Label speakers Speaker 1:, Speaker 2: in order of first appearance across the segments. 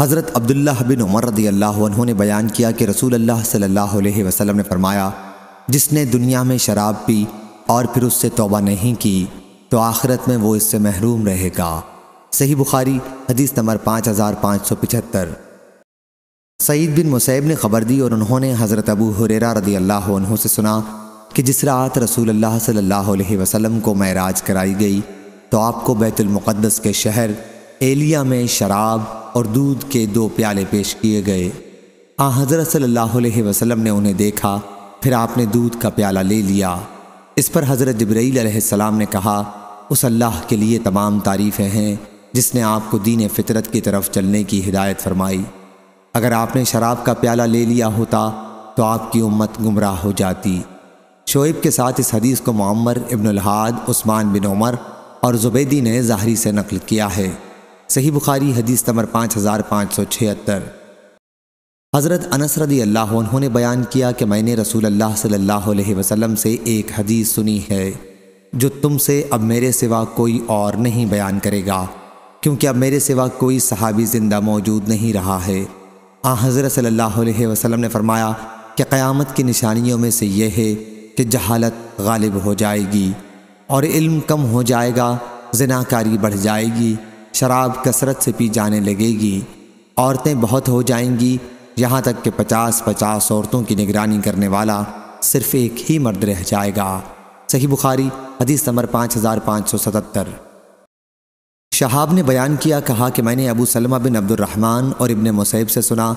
Speaker 1: हज़रत अब्दुल्ला बिन उमर रदी अल्लाह ने बयान किया कि रसूल अल्लाह सल्लल्लाहु अलैहि वसल्लम ने फरमाया जिसने दुनिया में शराब पी और फिर उससे तौबा नहीं की तो आखिरत में वो इससे महरूम रहेगा सही बुखारी हदीस नंबर पाँच हज़ार पाँच सौ पिचहत्तर सईद बिन मुसैब ने खबर दी और उन्होंने हज़रत अबू हुरेरा रदी अल्लाह से सुना कि जिस रात रसूल अल्लाह सल्लल्लाहु अलैहि वसल्लम को महराज कराई गई तो आपको बैतुलमक़दस के शहर एलिया में शराब और दूध के दो प्याले पेश किए गए आ हज़रत सल्लल्लाहु अलैहि वसल्लम ने उन्हें देखा फिर आपने दूध का प्याला ले लिया इस पर हज़रत जबरील सलाम ने कहा उस अल्लाह के लिए तमाम तारीफ़ें हैं जिसने आपको दीन फितरत की तरफ चलने की हिदायत फरमाई अगर आपने शराब का प्याला ले लिया होता तो आपकी उम्मत गुमराह हो जाती शोएब के साथ इस हदीस को मामर इबनहाद उस्मान बिन उमर और जुबैदी ने ज़ाहरी से नकल किया है सही बुखारी हदीस नंबर पाँच हज़ार पाँच सौ छिहत्तर हज़रत अनसरदी अल्लाह उन्होंने बयान किया कि मैंने रसूल अल्लाह सल्लल्लाहु अलैहि वसल्लम से एक हदीस सुनी है जो तुमसे अब मेरे सिवा कोई और नहीं बयान करेगा क्योंकि अब मेरे सिवा कोई सहाबी ज़िंदा मौजूद नहीं रहा है आ हाँ, हज़रत सल्लल्लाहु अलैहि वसल्लम ने फरमाया कि क़यामत की निशानियों में से यह है कि जहालत गालिब हो जाएगी और इल्म कम हो जाएगा जनाकारी बढ़ जाएगी शराब कसरत से पी जाने लगेगी औरतें बहुत हो जाएंगी यहाँ तक कि पचास पचास औरतों की निगरानी करने वाला सिर्फ एक ही मर्द रह जाएगा सही बुखारी हदीस नंबर पाँच हज़ार पाँच सौ सतहत्तर शहाब ने बयान किया कहा कि मैंने अबू सलमा बिन अब्दुलरहमान और इबन मुसैब से सुना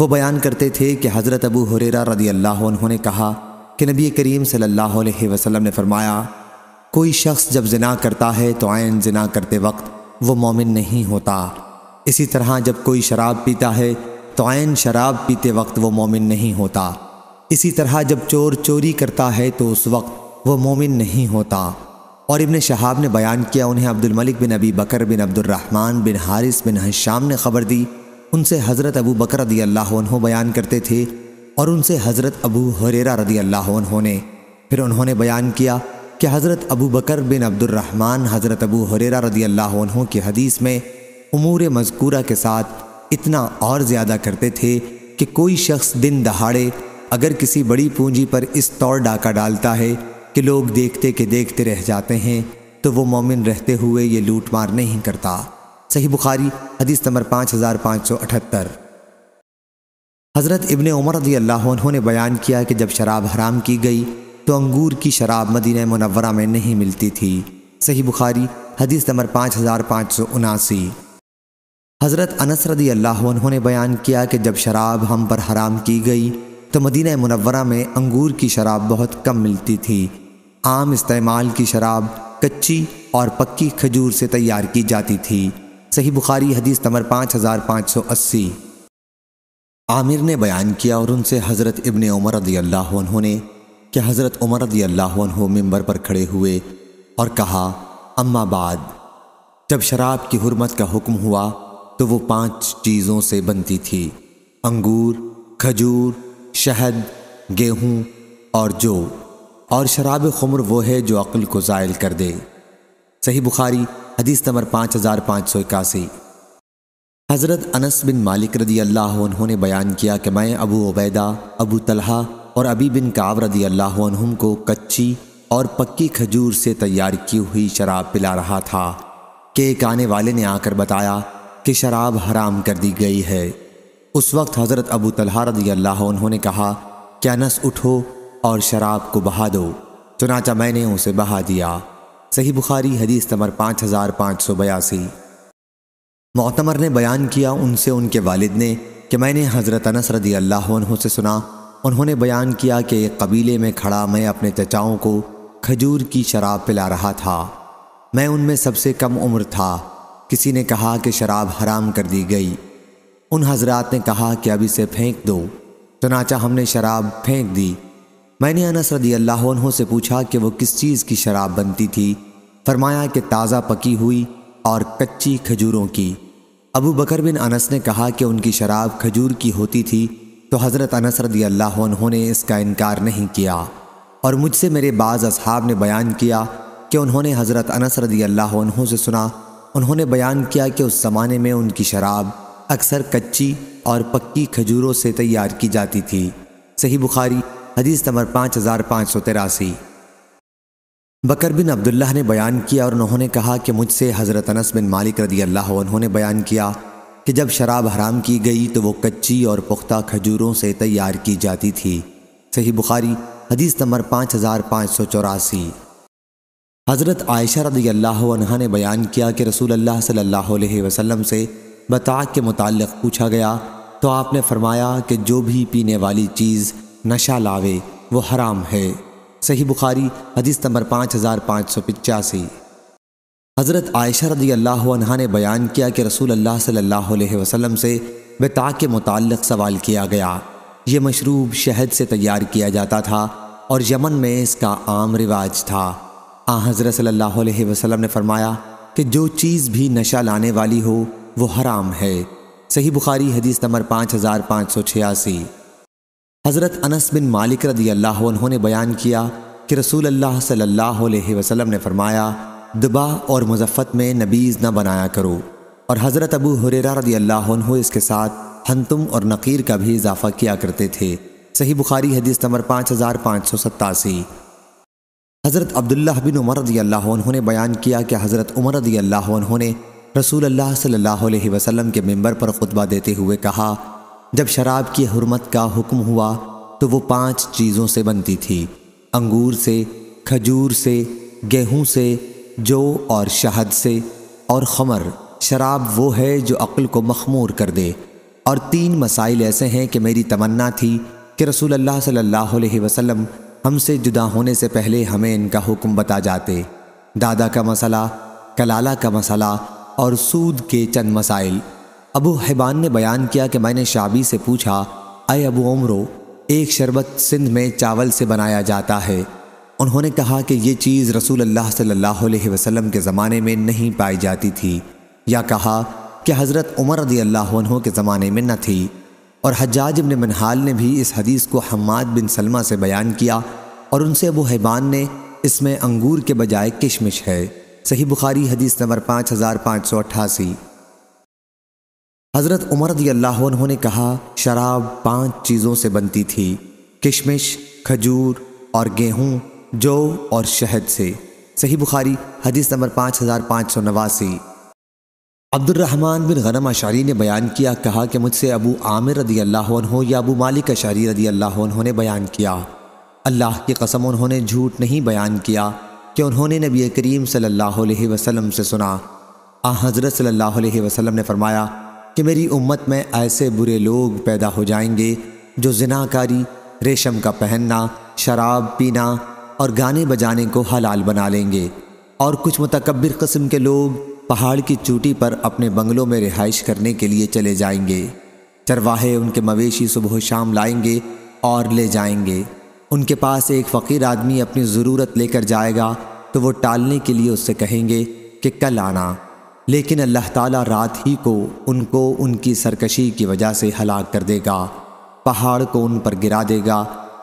Speaker 1: वो बयान करते थे कि हज़रत अबू हुरेरा रदी अल्लाह उन्होंने कहा कि नबी करीम सल्लल्लाहु अलैहि वसल्लम ने फरमाया कोई शख्स जब जना करता है तो आयन जना करते वक्त वो मोमिन नहीं होता इसी तरह जब कोई शराब पीता है तो आन शराब पीते वक्त वो मोमिन नहीं होता इसी तरह जब चोर चोरी करता है तो उस वक्त वो मोमिन नहीं होता और इबन शहाब ने बयान किया उन्हें अब्दुल मलिक बिन अबी बकर बिन अब्दुलरहमान बिन हारिस बिन हशाम ने ख़बर दी उनसे हज़रत अबू बकर रदी अल्लाह बयान करते थे और उनसे हज़रत अबू हरेरा रदी अल्लाह ने फिर उन्होंने बयान किया कि हज़रत अबू बकर बिन अब्दुलरहमान हज़रत अबू हरेरा रदी अल्लाह की हदीस में उमूर मजकूरा के साथ इतना और ज़्यादा करते थे कि कोई शख्स दिन दहाड़े अगर किसी बड़ी पूंजी पर इस तौर डाका डालता है कि लोग देखते के देखते रह जाते हैं तो वो मोमिन रहते हुए ये लूट मार नहीं करता सही बुखारी हदीस नंबर पाँच हज़ार पाँच सौ अठहत्तर हज़रत इबन उमर रदी अल्लाह ने बयान किया कि जब शराब हराम की गई तो अंगूर की शराब मदीना मुनवरा में नहीं मिलती थी सही बुखारी हदीस नंबर पाँच हज़ार पाँच सौ उनासी हज़रत अनस रदी अल्लाह उन्होंने बयान किया कि जब शराब हम पर हराम की गई तो मदीना मुनवरा में अंगूर की शराब बहुत कम मिलती थी आम इस्तेमाल की शराब कच्ची और पक्की खजूर से तैयार की जाती थी सही बुखारी हदीस नंबर पाँच हज़ार पाँच सौ अस्सी आमिर ने बयान किया और उनसे हज़रत इबन उमर रदी अल्लाह उन्होंने कि हज़रत उमर रदी अल्लाह मंबर पर खड़े हुए और कहा अम्मा बाद जब शराब की हरमत का हुक्म हुआ तो वो पांच चीज़ों से बनती थी अंगूर खजूर शहद गेहूँ और जो और शराब खमर वो है जो अक्ल को ज़ायल कर दे सही बुखारी हदीस नंबर पाँच हज़ार पाँच सौ इक्यासी हज़रत अनस बिन मालिक रदी अल्लाह ने बयान किया कि मैं अबू उबैदा अबू तलहा और अबी बिन काव रदी अल्लाह को कच्ची और पक्की खजूर से तैयार की हुई शराब पिला रहा था कि एक आने वाले ने आकर बताया कि शराब हराम कर दी गई है उस वक्त हज़रत अबू तलहा रदी अल्लाह उन्होंने कहा क्या नस उठो और शराब को बहा दो चुनाचा मैंने उसे बहा दिया सही बुखारी हदीस तमर पाँच हज़ार पाँच सौ बयासी मोतमर ने बयान किया उनसे उनके वालिद ने कि मैंने हज़रत अनस रदी अल्लाह से सुना उन्होंने बयान किया कि कबीले में खड़ा मैं अपने चचाओं को खजूर की शराब पिला रहा था मैं उनमें सबसे कम उम्र था किसी ने कहा कि शराब हराम कर दी गई उन हजरात ने कहा कि अब इसे फेंक दो चनाचा हमने शराब फेंक दी मैंने अनस रदी अल्लाह से पूछा कि वो किस चीज़ की शराब बनती थी फरमाया कि ताज़ा पकी हुई और कच्ची खजूरों की अबू बकर बिन अनस ने कहा कि उनकी शराब खजूर की होती थी तो हज़रत अनसरदी अल्लाह ने इसका इनकार नहीं किया और मुझसे मेरे बाज़ अब ने बयान किया कि उन्होंने हज़रत अनसरदी अल्लाह से सुना उन्होंने बयान किया कि उस ज़माने में उनकी शराब अक्सर कच्ची और पक्की खजूरों से तैयार की जाती थी सही बुखारी हदीस नंबर पाँच हज़ार पाँच सौ तिरासी बकर बिन अब्दुल्ला ने बयान किया और उन्होंने कहा कि मुझसे हज़रत अनस बिन मालिक रदी अल्लाह उन्होंने बयान किया कि जब शराब हराम की गई तो वो कच्ची और पुख्ता खजूरों से तैयार की जाती थी सही बुखारी हदीस नंबर पाँच हज़ार पाँच सौ चौरासी हज़रत आयशा रदी अल्लाह ने बयान किया कि रसूल अल्लाह सल्लल्लाहु अलैहि वसल्लम से बता के मुतालिक पूछा गया तो आपने फरमाया कि जो भी पीने वाली चीज़ नशा लावे वो हराम है सही बुखारी हदीस नंबर पाँच हज़ार पाँच सौ पचासी हज़रत आयशा रदी अल्लाह ने बयान किया कि रसूल अल्लाह सल्लल्लाहु अलैहि वसल्लम से बता के मुतक़ सवाल किया गया ये मशरूब शहद से तैयार किया जाता था और यमन में इसका आम रिवाज था आ हज़रत सल्लल्लाहु अलैहि वसल्लम ने फरमाया कि जो चीज़ भी नशा लाने वाली हो वो हराम है सही बुखारी हदीस नंबर पाँच हज़ार पाँच सौ छियासी हज़रत अनस बिन मालिक रदी अल्लाह ने बयान किया कि रसूल अल्लाह सल्लल्लाहु अलैहि वसल्लम ने फरमाया दबा और मुजफ़त में नबीज़ न बनाया करो और हज़रत अबू हुरेरा रदी अल्लाह इसके साथ हंतुम और नकीर का भी इजाफ़ा किया करते थे सही बुखारी हदीस नंबर पाँच हज़ार पाँच सौ सत्तासी हज़रत अब्दुल्ला बिन उमर रदी अल्लाह ने बयान किया कि हज़रत उमर रदी अल्लाह ने रसूल अल्लाह सल्लल्लाहु अलैहि वसल्लम के मेंबर पर खुतबा देते हुए कहा जब शराब की हरमत का हुक्म हुआ तो वो पाँच चीज़ों से बनती थी अंगूर से खजूर से गेहूँ से जो और शहद से और खमर शराब वो है जो अक्ल को मखमूर कर दे और तीन मसाइल ऐसे हैं कि मेरी तमन्ना थी कि रसूल अल्लाह सल्लल्लाहु अलैहि वसल्लम हमसे जुदा होने से पहले हमें इनका हुक्म बता जाते दादा का मसला कलाला का मसला और सूद के चंद मसाइल अबू हैबान ने बयान किया कि मैंने शाबी से पूछा अय अबू उम्रो एक शरबत सिंध में चावल से बनाया जाता है उन्होंने कहा कि ये चीज़ रसूल अल्लाह सल्लल्लाहु अलैहि वसल्लम के ज़माने में नहीं पाई जाती थी या कहा कि हज़रत उमर रदी अल्लाह के ज़माने में न थी और हजाज इबन मनहाल ने भी इस हदीस को हमाद बिन सलमा से बयान किया और उनसे अबू हैबान ने इसमें अंगूर के बजाय किशमिश है सही बुखारी हदीस नंबर पाँच हज़ार पाँच सौ अट्ठासी हज़रत उमर रदी अल्लाह ने कहा शराब पांच चीज़ों से बनती थी किशमिश खजूर और गेहूँ जौ और शहद से सही बुखारी हदीस नंबर पाँच हज़ार पाँच सौ नवासी अब्दुलरहमान बिन गनम अशारी ने बयान किया कहा कि मुझसे अबू आमिर रदी अल्लाह हो या अबू मालिक अशारी रदी अल्लाह ने बयान किया अल्लाह की कसम उन्होंने झूठ नहीं बयान किया कि उन्होंने नबी करीम सल्लल्लाहु अलैहि वसल्लम से सुना आ हज़रत सल्लल्लाहु अलैहि वसल्लम ने फरमाया कि मेरी उम्मत में ऐसे बुरे लोग पैदा हो जाएंगे जो जिनाकारी रेशम का पहनना शराब पीना और गाने बजाने को हलाल बना लेंगे और कुछ मतकबर कस्म के लोग पहाड़ की चोटी पर अपने बंगलों में रिहाइश करने के लिए चले जाएंगे चरवाहे उनके मवेशी सुबह शाम लाएंगे और ले जाएंगे उनके पास एक फ़कीर आदमी अपनी ज़रूरत लेकर जाएगा तो वो टालने के लिए उससे कहेंगे कि कल आना लेकिन अल्लाह ताला रात ही को उनको उनकी सरकशी की वजह से हलाक कर देगा पहाड़ को उन पर गिरा देगा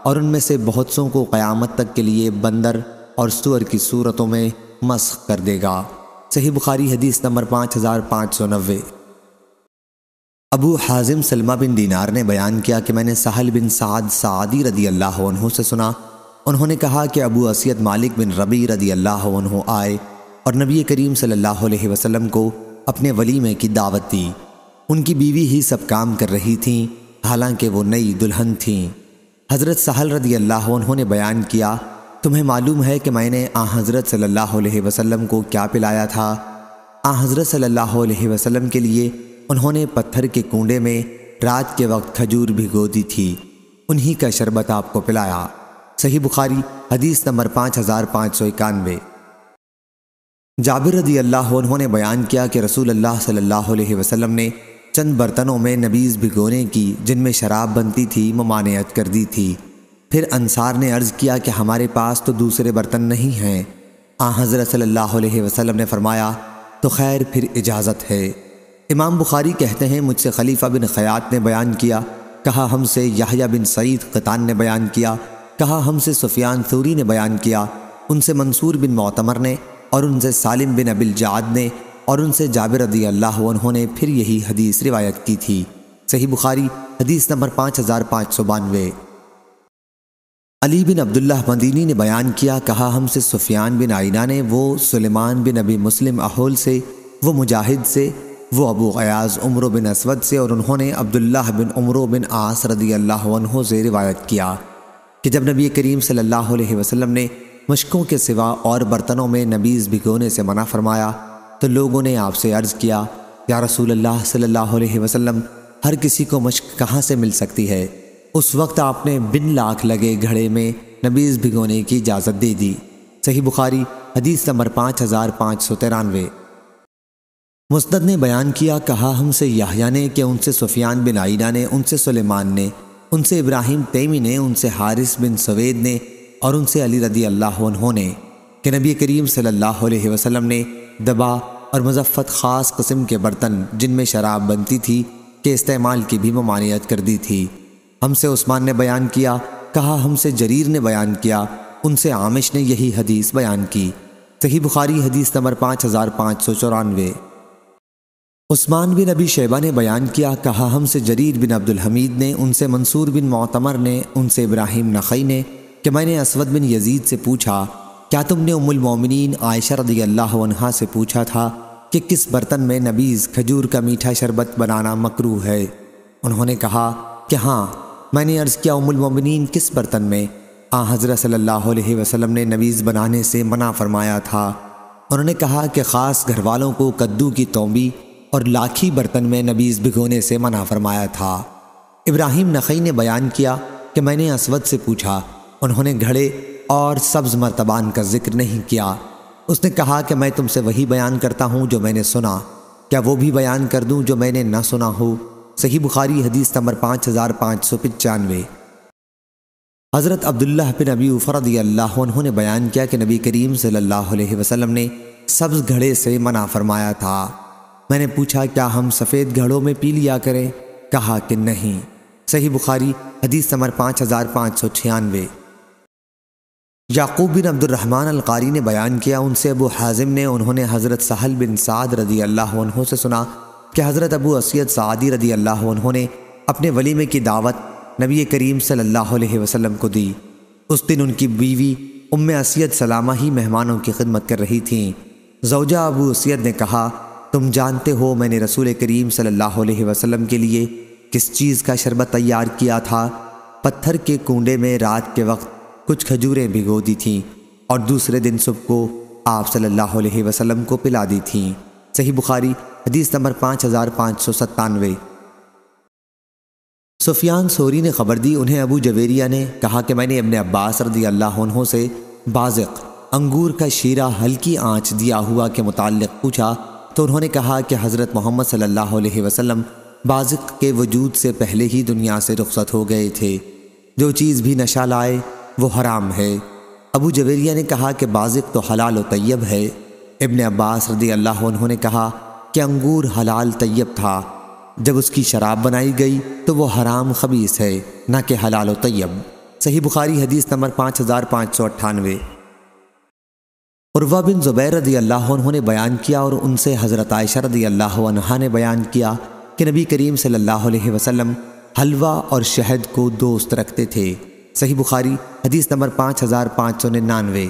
Speaker 1: और उनमें से बहुत सौ को क़यामत तक के लिए बंदर और सुअर की सूरतों में मस्क कर देगा सही बुखारी हदीस नंबर पाँच हज़ार पाँच सौ नबे अबू हाजिम सलमा बिन दीनार ने बयान किया कि मैंने सहल बिन साद सादी रदी अल्लाह से सुना उन्होंने कहा कि अबू असियत मालिक बिन रबी रदी अल्लाह आए और नबी करीम सल्लल्लाहु अलैहि वसल्लम को अपने वलीमे की दावत दी उनकी बीवी ही सब काम कर रही थीं हालांकि वो नई दुल्हन थीं हज़रत सहल रदी अल्लाह उन्होंने बयान किया तुम्हें मालूम है कि मैंने आ हज़रत सल्लल्लाहु अलैहि वसल्लम को क्या पिलाया था आ हज़रत सल्लल्लाहु अलैहि वसल्लम के लिए उन्होंने पत्थर के कूडे में रात के वक्त खजूर भिगो दी थी उन्हीं का शरबत आपको पिलाया सही बुखारी हदीस नंबर पाँच हज़ार पाँच सौ इक्यानवे जाबिर रदी अल्लाह उन्होंने बयान किया कि रसूल अल्लाह सल्ला अलैहि ने चंद बर्तनों में नबीज़ भिगोने की जिनमें शराब बनती थी ममानियत कर दी थी फिर अंसार ने अर्ज़ किया कि हमारे पास तो दूसरे बर्तन नहीं हैं आ हज़रत सल्ला वसल्लम ने फ़रमाया तो खैर फिर इजाज़त है इमाम बुखारी कहते हैं मुझसे खलीफा बिन ख़यात ने बयान किया कहा हमसे याहिया बिन सईद क़तान ने बयान किया कहा हमसे सुफियान सूरी ने बयान किया उनसे मंसूर बिन मोतमर ने और उनसे सालिम बिन अबिल जाद ने और उनसे जाबिर रदी अल्लाह उन्होंने फिर यही हदीस रिवायत की थी सही बुखारी हदीस नंबर पाँच हज़ार पाँच सौ बानवे अली बिन अब्दुल्ला मदीनी ने बयान किया कहा हमसे सुफियान बिन आइना ने वो सुलेमान बिन अबी मुस्लिम अहोल से वो मुजाहिद से वो अबू अयाज़ उम्र बिन असवद से और उन्होंने अब्दुल्ला बिन उम्र बिन आस रदी अल्लाह से रिवायत किया कि जब नबी करीम सल्लल्लाहु अलैहि वसल्लम ने मशकों के सिवा और बर्तनों में नबीज़ भिगोने से मना फरमाया तो लोगों ने आपसे अर्ज़ किया या रसूल अल्लाह सल्लल्लाहु अलैहि वसल्लम हर किसी को मश्क कहाँ से मिल सकती है उस वक्त आपने बिन लाख लगे घड़े में नबीज़ भिगोने की इजाज़त दे दी सही बुखारी हदीस नंबर पाँच हज़ार पाँच सौ तिरानवे मुस्तद ने बयान किया कहा हमसे याहिया ने कि उनसे सुफियान बिन आइना ने उनसे सुलेमान ने उनसे इब्राहिम तेमी ने उनसे हारिस बिन सवेद ने और उनसे अली रदी अल्लाह ने कि नबी करीम सल्लल्लाहु अलैहि वसल्लम ने दबा और मज़फ़त ख़ास कस्म के बर्तन जिनमें शराब बनती थी के इस्तेमाल की भी ममानियत कर दी थी हमसे उस्मान ने बयान किया कहा हमसे जरीर ने बयान किया उनसे आमिश ने यही हदीस बयान की सही बुखारी हदीस नंबर पाँच हज़ार पाँच सौ चौरानवे उस्मान बिन अबी शेबा ने बयान किया कहा हमसे जरीर बिन अब्दुल हमीद ने उनसे मंसूर बिन मोतमर ने उनसे इब्राहिम नखई ने कि मैंने असवद बिन यजीद से पूछा क्या तुमने उमुल मोमिनीन आयशा रदी अल्लाह से पूछा था कि किस बर्तन में नबीज़ खजूर का मीठा शरबत बनाना मकरू है उन्होंने कहा कि हाँ मैंने अर्ज़ किया उमुल मोमिनीन किस बर्तन में आ हज़रत सल्लल्लाहु अलैहि वसल्लम ने नबीज़ बनाने से मना फरमाया था उन्होंने कहा कि ख़ास घर वालों को कद्दू की तोंबी और लाखी बर्तन में नबीज़ भिगोने से मना फरमाया था इब्राहिम नखई ने बयान किया कि मैंने असवद से पूछा उन्होंने घड़े और सब्ज़ मरतबान का जिक्र नहीं किया उसने कहा कि मैं तुमसे वही बयान करता हूँ जो मैंने सुना क्या वो भी बयान कर दूँ जो मैंने ना सुना हो सही बुखारी हदीस नंबर पाँच हज़ार पाँच सौ पचानवे हज़रत अब्दुल्ला बिन नबी उफरदी अल्लाह उन्होंने बयान किया कि नबी करीम सल्लल्लाहु अलैहि वसल्लम ने सब्ज़ घड़े से मना फरमाया था मैंने पूछा क्या हम सफ़ेद घड़ों में पी लिया करें कहा कि नहीं सही बुखारी हदीस नंबर पाँच हज़ार पाँच सौ छियानवे याकूब बिन अब्दुलरहमान अलकारी ने बयान किया उनसे अबू हाजिम ने उन्होंने हज़रत सहल बिन साद रदी अल्लाह से सुना कि हज़रत अबू असीद सादी रदी अल्लाह ने अपने वलीमे की दावत नबी करीम सल्लल्लाहु अलैहि वसल्लम को दी उस दिन उनकी बीवी उम्म असीद सलामा ही मेहमानों की खिदमत कर रही थी जौजा अबू असीद ने कहा तुम जानते हो मैंने रसूल करीम सल्लल्लाहु अलैहि वसल्लम के लिए किस चीज़ का शरबत तैयार किया था पत्थर के कूडे में रात के वक्त कुछ खजूरें भिगो दी थीं और दूसरे दिन सुबह को आप सल्लल्लाहु अलैहि वसल्लम को पिला दी थीं सही बुखारी हदीस नंबर पाँच हज़ार पाँच सौ सत्तानवे सुफियान सोरी ने खबर दी उन्हें अबू जवेरिया ने कहा कि मैंने अपने अब्बास रदी अल्लाह से बाज़क अंगूर का शीरा हल्की आँच दिया हुआ के मुतल पूछा तो उन्होंने कहा कि हज़रत मोहम्मद सल्लल्लाहु अलैहि वसल्लम बाज़क के वजूद से पहले ही दुनिया से रुखसत हो गए थे जो चीज़ भी नशा लाए वो हराम है अबू जवेरिया ने कहा कि बाजिक तो हलाल और तैयब है इबन अब्बास रदी अल्लाह उन्होंने कहा कि अंगूर हलाल तैयब था जब उसकी शराब बनाई गई तो वो हराम खबीस है ना कि हलाल और तैयब सही बुखारी हदीस नंबर पाँच हज़ार पाँच सौ अट्ठानवे उर्वा बिन ज़ुबैर रदी अल्लाह उन्होंने बयान किया और उनसे हज़रत आयशा रदी अल्लाह अनहा ने बयान किया कि नबी करीम सल्लल्लाहु अलैहि वसल्लम हलवा और शहद को दोस्त रखते थे सही बुखारी हदीस नंबर पाँच हज़ार पाँच सौ निन्यानवे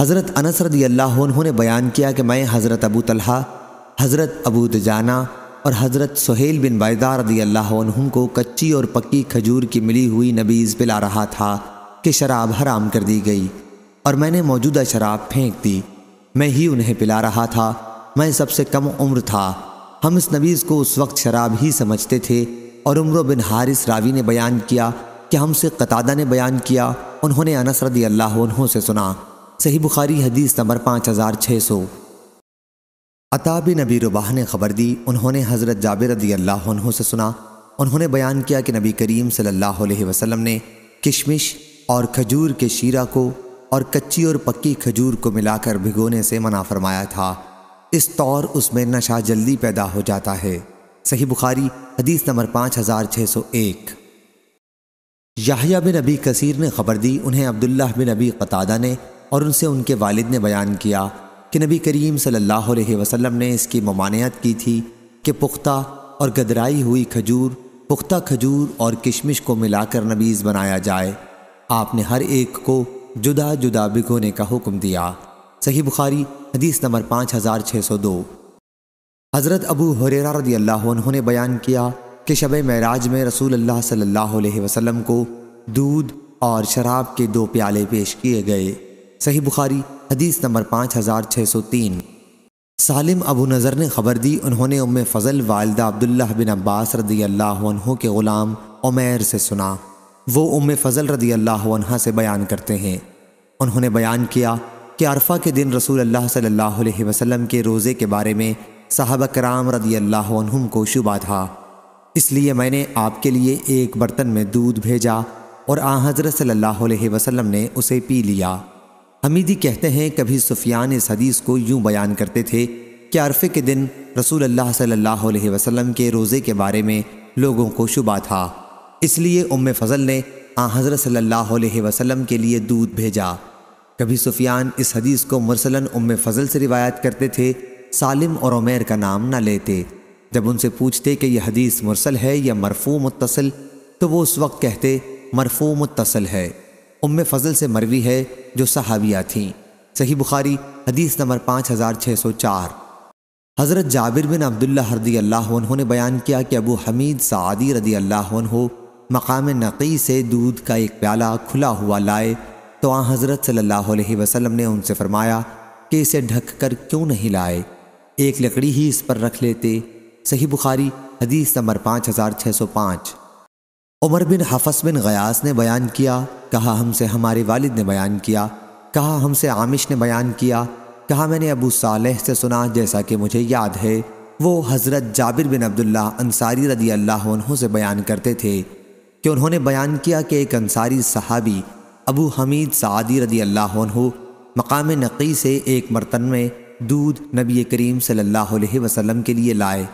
Speaker 1: हज़रत अनसरदी अल्लाह ने बयान किया कि मैं हज़रत अबू तलहा हज़रत अबू दजाना और हज़रत सुहेल बिन बैदा रदी अल्लाह को कच्ची और पक्की खजूर की मिली हुई नबीज़ पिला रहा था कि शराब हराम कर दी गई और मैंने मौजूदा शराब फेंक दी मैं ही उन्हें पिला रहा था मैं सबसे कम उम्र था हम इस नबीज़ को उस वक्त शराब ही समझते थे और उम्र बिन हारिस रावी ने बयान किया कि हमसे कतादा ने बयान किया उन्होंने अनस रदी अल्लाह से सुना सही बुखारी हदीस नंबर पाँच हज़ार छः सौ अताब नबी रुबाह ने ख़बर दी उन्होंने हज़रत जाबिर रदी अल्लाह से सुना उन्होंने बयान किया कि नबी करीम सल्लल्लाहु अलैहि वसल्लम ने किशमिश और खजूर के शीरा को और कच्ची और पक्की खजूर को मिलाकर भिगोने से मना फरमाया था इस तौर उसमें नशा जल्दी पैदा हो जाता है सही बुखारी हदीस नंबर पाँच हज़ार छः सौ एक याहिया बिन अबी कसीर ने खबर दी उन्हें अब्दुल्ला बिन अबी कतादा ने और उनसे उनके वालिद ने बयान किया कि नबी करीम सल्लल्लाहु अलैहि वसल्लम ने इसकी ममानियत की थी कि पुख्ता और गदराई हुई खजूर पुख्ता खजूर और किशमिश को मिलाकर नबीज़ बनाया जाए आपने हर एक को जुदा जुदा भिगोने का हुक्म दिया सही बुखारी हदीस नंबर पाँच हज़ार छः सौ दो हज़रत अबू हुरेरा रदी अल्लाह ने बयान किया कि शब महराज में रसूल अल्लाह सल्लल्लाहु अलैहि वसल्लम को दूध और शराब के दो प्याले पेश किए गए सही बुखारी हदीस नंबर पाँच हज़ार छः सौ तीन सालिम अबू नज़र ने खबर दी उन्होंने उम फ़ज़ल वालदा अब्दुल्ल बिन अब्बास रदी अल्लाह के ग़ुलाम उमैर से सुना वो उम फ़ज़ल रदी अल्लाह से बयान करते हैं उन्होंने बयान किया कि अरफा के दिन रसूल अल्लाह सल्लल्लाहु अलैहि वसल्लम के रोज़े के बारे में साहब कराम रदी अल्लाह को शुबा था इसलिए मैंने आपके लिए एक बर्तन में दूध भेजा और आ हज़रत सल्लल्लाहु अलैहि वसल्लम ने उसे पी लिया हमीदी कहते हैं कभी सुफियान इस हदीस को यूँ बयान करते थे कि अरफे के दिन रसूल अल्लाह सल्लल्लाहु अलैहि वसल्लम के रोज़े के बारे में लोगों को शुबा था इसलिए उम फ़जल ने आ हज़रत सल्लल्लाहु अलैहि वसल्लम के लिए दूध भेजा कभी सुफियान इस हदीस को मुरसलन उम फ़जल से रिवायत करते थे सालिम और उमेर का नाम न लेते जब उनसे पूछते कि यह हदीस मुरसल है या मरफू मुतसल तो वो उस वक्त कहते मरफू मुतसल है उम फजल से मरवी है जो सहाबिया थी सही बुखारी हदीस नंबर पाँच हज़ार छः सौ चार हज़रत जाबिर बिन अब्दुल्ला हरदी अल्लाह ने बयान किया कि अबू हमीद सादी रदी अल्लाह मकाम नकी से दूध का एक प्याला खुला हुआ लाए तो आ हज़रत सल्लल्लाहु अलैहि वसल्लम ने उनसे फरमाया कि इसे ढक कर क्यों नहीं लाए एक लकड़ी ही इस पर रख लेते सही बुखारी हदीस नंबर पाँच हज़ार छः सौ पाँच उमर बिन हफस बिन गयास ने बयान किया कहा हमसे हमारे वालिद ने बयान किया कहा हमसे आमिश ने बयान किया कहा मैंने अबू सालेह से सुना जैसा कि मुझे याद है वो हज़रत जाबिर बिन अब्दुल्ला अंसारी रदी अल्लाह से बयान करते थे कि उन्होंने बयान किया कि एक अंसारी सहाबी अबू हमीद सादी रदी अल्लाह मकाम नकी से एक मरतन में दूध नबी करीम सल्लल्लाहु अलैहि वसल्लम के लिए लाए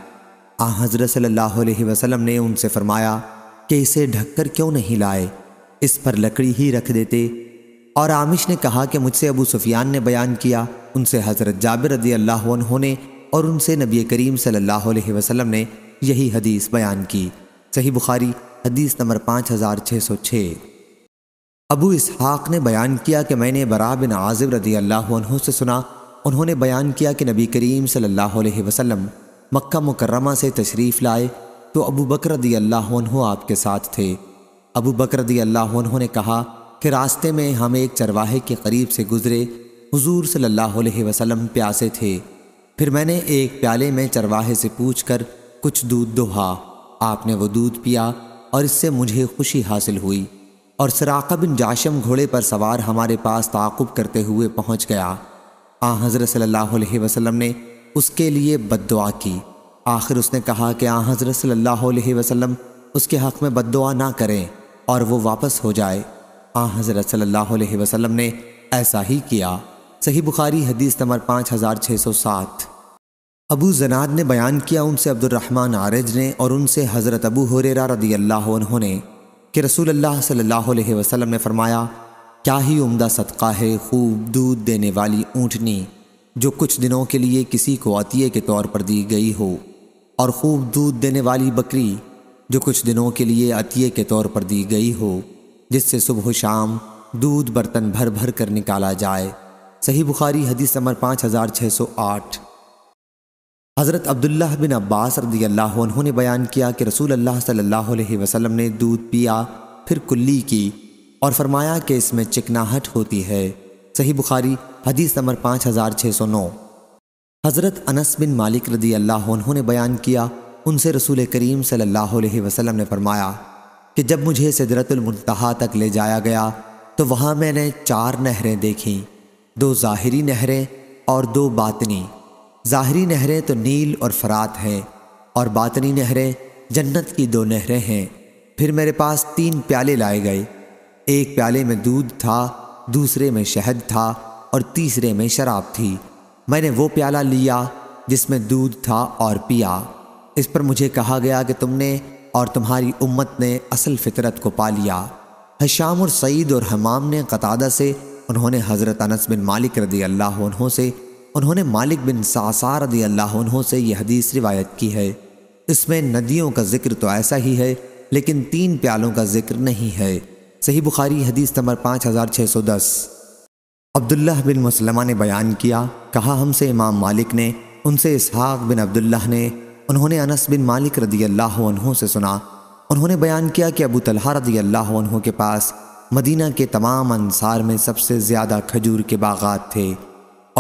Speaker 1: आ हज़रत सल्लल्लाहु अलैहि वसल्लम ने उनसे फरमाया कि इसे ढककर क्यों नहीं लाए इस पर लकड़ी ही रख देते और आमिश ने कहा कि मुझसे अबू सुफियान ने बयान किया उनसे हज़रत जाबिर रदी अल्लाह ने और उनसे नबी करीम सल्लल्लाहु अलैहि वसल्लम ने यही हदीस बयान की सही बुखारी हदीस नंबर पाँच हज़ार छः सौ छः अबू इसहाक़ ने बयान किया कि मैंने बरा बिन आज़िब रदी अल्लाह से सुना उन्होंने बयान किया कि नबी करीम सल्लल्लाहु अलैहि वसल्लम मक्का मुकर्रमा से तशरीफ़ लाए तो अबू बकर रदी अल्लाह आपके साथ थे अबू बकर रदी अल्लाह ने कहा कि रास्ते में हम एक चरवाहे के करीब से गुज़रे हुजूर सल्लल्लाहु अलैहि वसल्लम प्यासे थे फिर मैंने एक प्याले में चरवाहे से पूछ कर कुछ दूध दोहा आपने वो दूध पिया और इससे मुझे खुशी हासिल हुई और सराका बिन जाशम घोड़े पर सवार हमारे पास ताकुब करते हुए पहुंच गया आ हज़रत सल्लल्लाहु अलैहि वसल्लम ने उसके लिए बददुआ की आखिर उसने कहा कि आ हज़रत सल्लल्लाहु अलैहि वसल्लम उसके हक़ में बददुआ ना करें और वो वापस हो जाए आ हज़रत सल्लल्लाहु अलैहि वसल्लम ने ऐसा ही किया सही बुखारी हदीस नंबर पाँच हज़ार छः सौ सात अबू जनाद ने बयान किया उनसे अब्दुलरहमान आरज ने और उनसे हज़रत अबू हुरेरा रदी अल्लाह ने कि रसूल अल्लाह सल्लल्लाहु अलैहि वसल्लम ने फरमाया क्या ही उम्दा सदका है खूब दूध देने वाली ऊँटनी जो कुछ दिनों के लिए किसी को अतिये के तौर पर दी गई हो और खूब दूध देने वाली बकरी जो कुछ दिनों के लिए अतिये के तौर पर दी गई हो जिससे सुबह शाम दूध बर्तन भर भर कर निकाला जाए सही बुखारी हदीस नंबर पाँच हज़ार छः सौ आठ हज़रत अब्दुल्ला बिन अब्बास रदी अल्लाह उन्होंने बयान किया कि रसूल अल्लाह सल्लल्लाहु अलैहि वसल्लम ने दूध पिया फिर कुल्ली की और फरमाया कि इसमें चिकनाहट होती है सही बुखारी हदीस नंबर पाँच हज़ार छः सौ नौ हज़रत अनस बिन मालिक रदी अल्लाह उन्होंने बयान किया उनसे रसूल करीम सल्लल्लाहु अलैहि वसल्लम ने फरमाया कि जब मुझे सिदरतुलमतहा तक ले जाया गया तो वहाँ मैंने चार नहरें देखीं दो ज़ाहरी नहरें और दो बातनी ज़ाहरी नहरें तो नील और फरात हैं और बातनी नहरें जन्नत की दो नहरें हैं फिर मेरे पास तीन प्याले लाए गए एक प्याले में दूध था दूसरे में शहद था और तीसरे में शराब थी मैंने वो प्याला लिया जिसमें दूध था और पिया इस पर मुझे कहा गया कि तुमने और तुम्हारी उम्मत ने असल फितरत को पा लिया हशाम और सईद और हमाम ने कतादा से उन्होंने हज़रत अनस बिन मालिक रदी अल्लाह उन्हों से उन्होंने मालिक बिन सासार रदी अल्लाह उन्हों से यह हदीस रिवायत की है इसमें नदियों का जिक्र तो ऐसा ही है लेकिन तीन प्यालों का जिक्र नहीं है सही बुखारी हदीस नंबर पाँच हज़ार छः सौ दस अब्दुल्लाह बिन मुसलमा ने बयान किया कहा हमसे इमाम मालिक ने उनसे इसहाक बिन अब्दुल्लाह ने उन्होंने अनस बिन मालिक रदी अल्लाह से सुना उन्होंने बयान किया कि अबू तलहा रदी अल्लाह के पास मदीना के तमाम अनसार में सबसे ज़्यादा खजूर के बागात थे